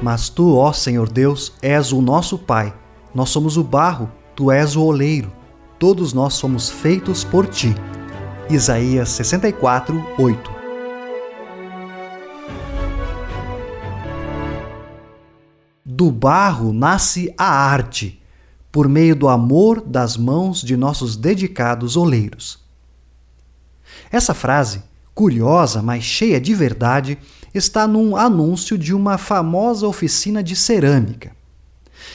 Mas tu, ó Senhor Deus, és o nosso Pai. Nós somos o barro, tu és o oleiro. Todos nós somos feitos por ti. Isaías 64, 8. Do barro nasce a arte, por meio do amor das mãos de nossos dedicados oleiros. Essa frase, curiosa, mas cheia de verdade, está num anúncio de uma famosa oficina de cerâmica.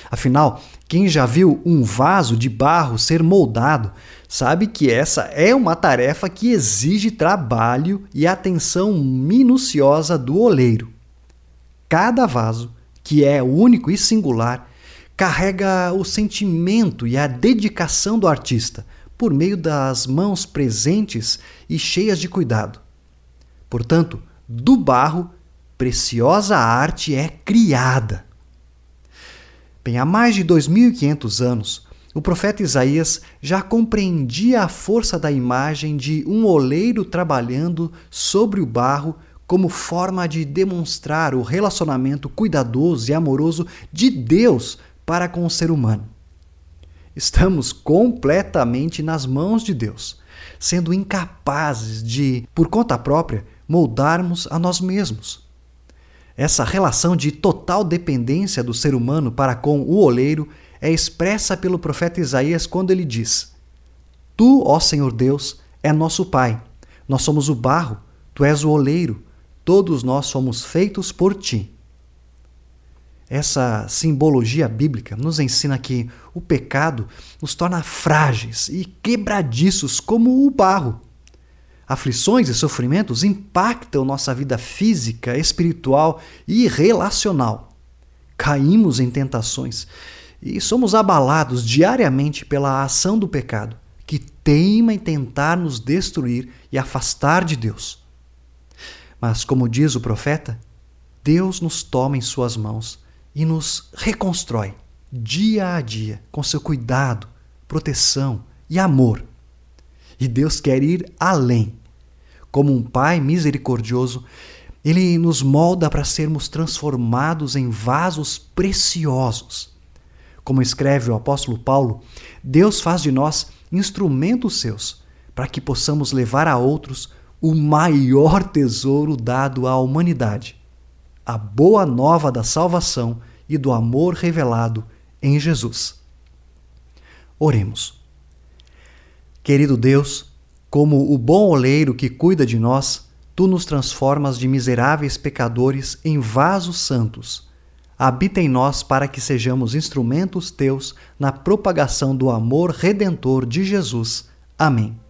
Afinal, quem já viu um vaso de barro ser moldado sabe que essa é uma tarefa que exige trabalho e atenção minuciosa do oleiro. Cada vaso, que é único e singular, carrega o sentimento e a dedicação do artista por meio das mãos presentes e cheias de cuidado. Portanto, do barro preciosa arte é criada. Bem, há mais de 2.500 anos, o profeta Isaías já compreendia a força da imagem de um oleiro trabalhando sobre o barro como forma de demonstrar o relacionamento cuidadoso e amoroso de Deus para com o ser humano. Estamos completamente nas mãos de Deus, sendo incapazes de, por conta própria, moldarmos a nós mesmos. Essa relação de total dependência do ser humano para com o oleiro é expressa pelo profeta Isaías quando ele diz: Tu, ó Senhor Deus, é nosso Pai. Nós somos o barro, tu és o oleiro, todos nós somos feitos por ti. Essa simbologia bíblica nos ensina que o pecado nos torna frágeis e quebradiços como o barro. Aflições e sofrimentos impactam nossa vida física, espiritual e relacional. Caímos em tentações e somos abalados diariamente pela ação do pecado, que teima em tentar nos destruir e afastar de Deus. Mas, como diz o profeta, Deus nos toma em suas mãos e nos reconstrói dia a dia com seu cuidado, proteção e amor. E Deus quer ir além como um Pai misericordioso, Ele nos molda para sermos transformados em vasos preciosos. Como escreve o apóstolo Paulo, Deus faz de nós instrumentos seus para que possamos levar a outros o maior tesouro dado à humanidade a boa nova da salvação e do amor revelado em Jesus. Oremos. Querido Deus, como o bom oleiro que cuida de nós, tu nos transformas de miseráveis pecadores em vasos santos. Habita em nós para que sejamos instrumentos teus na propagação do amor redentor de Jesus. Amém.